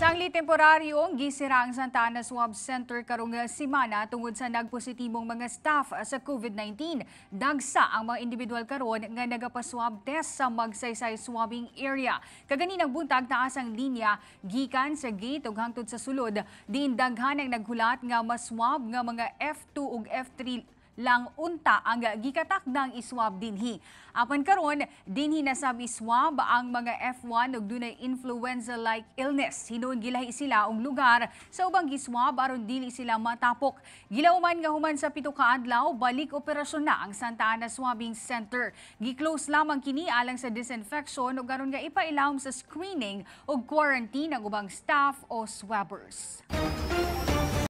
Sangli temporaryong gisira ang Santana Swab Center karong simana tungod sa nagpositibong mga staff sa COVID-19. Dagsa ang mga individual karon nga nagapaswab test sa magsaysay swabbing area. Kaganinang buntag taas ang linya gikan sa gate ug hangtod sa sulod diin daghan ang naghulat nga maswab nga mga F2 ug F3 lang unta ang gikatakdang iswab dinhi. Apan karon dinhi na sab iswab ang mga F1 og dunay influenza-like illness. Hinuon gilahi sila og lugar sa ubang giswab aron dili sila matapok. Gilawman nga human sa pito ka adlaw balik operasyon na ang Santa Ana Swabbing Center. gi lamang kini alang sa disinfection ug aron nga ipailawom sa screening o quarantine ang ubang staff o swabbers.